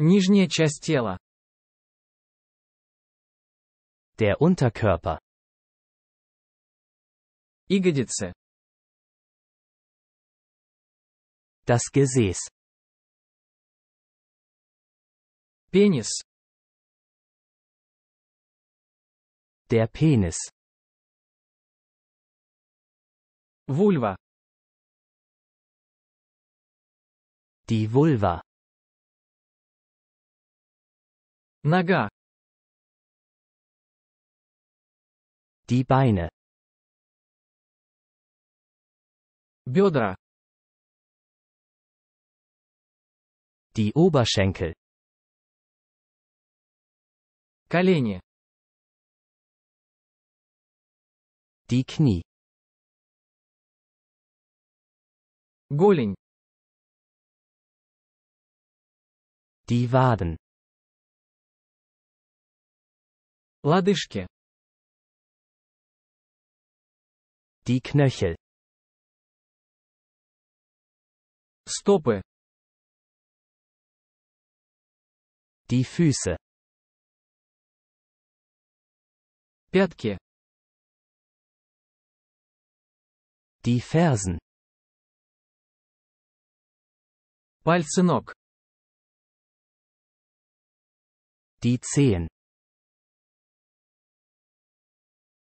Нижняя часть тела. Der Unterkörper. Ягодицы. Das Gesäß. Penis. Der Penis. Vulva. Die Vulva. Нога. Die Beine. Бедра. Die Oberschenkel. Колени. Die Knie. Голень. Die Waden. Лодыжки. Die Knöchel. Стопы. Die Füße. Пятки. Die Fersen. Пальцы ног. Die Zehen.